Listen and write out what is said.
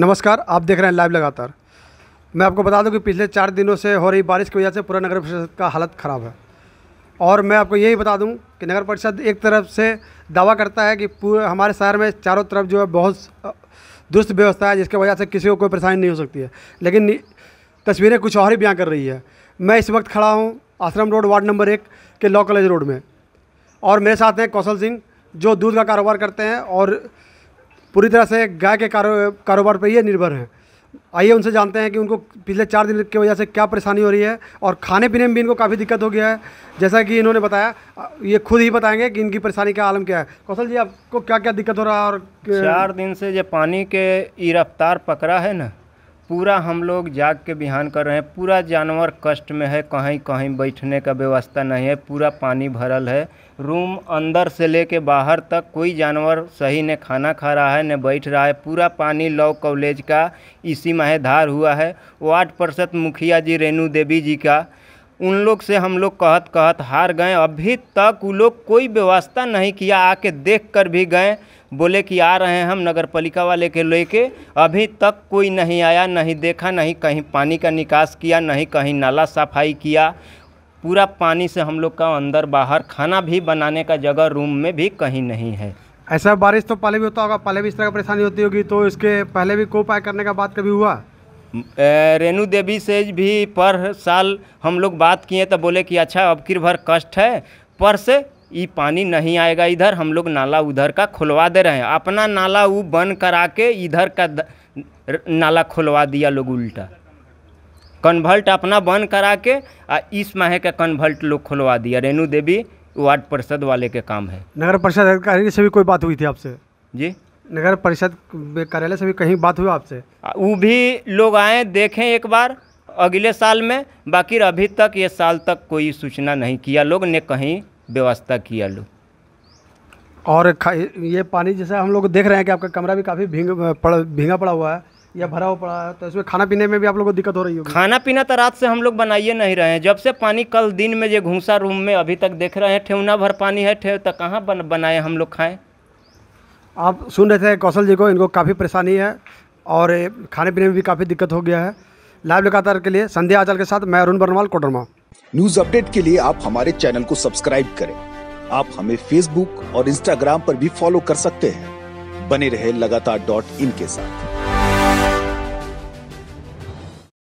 नमस्कार आप देख रहे हैं लाइव लगातार मैं आपको बता दूं कि पिछले चार दिनों से हो रही बारिश की वजह से पूरा नगर परिषद का हालत ख़राब है और मैं आपको यही बता दूं कि नगर परिषद एक तरफ से दावा करता है कि पूरे हमारे शहर में चारों तरफ जो है बहुत दुरुस्त व्यवस्था है जिसकी वजह से किसी को कोई परेशानी नहीं हो सकती है लेकिन तस्वीरें कुछ और ही बयाँ कर रही है मैं इस वक्त खड़ा हूँ आश्रम रोड वार्ड नंबर एक के लॉ कॉलेज रोड में और मेरे साथ हैं कौशल सिंह जो दूध का कारोबार करते हैं और पूरी तरह से गाय के कारो कारोबार पर ही निर्भर हैं आइए उनसे जानते हैं कि उनको पिछले चार दिन की वजह से क्या परेशानी हो रही है और खाने पीने में भी इनको काफ़ी दिक्कत हो गया है जैसा कि इन्होंने बताया ये खुद ही बताएंगे कि इनकी परेशानी का आलम क्या है कौशल जी आपको क्या क्या दिक्कत हो रहा है और चार दिन से जो पानी के रफ्तार पकड़ा है ना पूरा हम लोग जाग के बिहान कर रहे हैं पूरा जानवर कष्ट में है कहीं कहीं बैठने का व्यवस्था नहीं है पूरा पानी भरल है रूम अंदर से लेके बाहर तक कोई जानवर सही ने खाना खा रहा है न बैठ रहा है पूरा पानी लॉ कॉलेज का इसी में धार हुआ है वार्ड परिषद मुखिया जी रेणु देवी जी का उन लोग से हम लोग कहत कहत हार गए अभी तक वो लोग कोई व्यवस्था नहीं किया आके देख कर भी गए बोले कि आ रहे हैं हम नगर पालिका वाले के लेके अभी तक कोई नहीं आया नहीं देखा नहीं कहीं पानी का निकास किया नहीं कहीं नाला सफाई किया पूरा पानी से हम लोग का अंदर बाहर खाना भी बनाने का जगह रूम में भी कहीं नहीं है ऐसा बारिश तो पहले भी होता होगा पहले भी इस तरह की परेशानी होती होगी तो इसके पहले भी को उपाय करने का बात कभी हुआ रेणु देवी से भी पर साल हम लोग बात किए तो बोले कि अच्छा अब किर भर कष्ट है पर से ये पानी नहीं आएगा इधर हम लोग नाला उधर का खुलवा दे रहे हैं अपना नाला वो बंद करा के इधर का नाला खुलवा दिया लोग उल्टा कन्वर्ट अपना बंद करा के आ इस माह का कन्वर्ट लोग खुलवा दिया रेणु देवी वार्ड परिषद वाले के काम है नगर परिषद अधिकारी से भी कोई बात हुई थी आपसे जी नगर परिषद कार्यालय से भी कहीं बात हुई आपसे वो भी लोग आए देखें एक बार अगले साल में बाकी अभी तक ये साल तक कोई सूचना नहीं किया लोग ने कहीं व्यवस्था किया लोग और ये पानी जैसे हम लोग देख रहे हैं कि आपका कमरा भी काफ़ी भींग पड़ भींगा पड़ा हुआ है या भरा हुआ पड़ा है तो इसमें खाना पीने में भी आप लोगों को दिक्कत हो रही होगी खाना पीना तो रात से हम लोग बनाइए नहीं रहे हैं जब से पानी कल दिन में जो घूसा रूम में अभी तक देख रहे हैं ठेवना भर पानी है ठेव तो कहाँ बन, बनाए हम लोग खाएँ आप सुन रहे थे कौशल जी को इनको काफ़ी परेशानी है और खाने पीने में भी काफ़ी दिक्कत हो गया है लाइव लगातार के लिए संध्या आचार के साथ मैं अरुण बर्नवाल कोटरमा न्यूज अपडेट के लिए आप हमारे चैनल को सब्सक्राइब करें आप हमें फेसबुक और इंस्टाग्राम पर भी फॉलो कर सकते हैं बने रहे लगातार डॉट इन के साथ